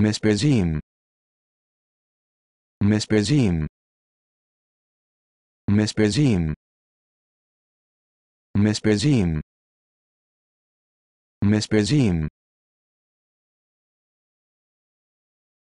Miss Bazim. Miss Bazim. Miss Bazim. Miss Bazim. Miss Bazim.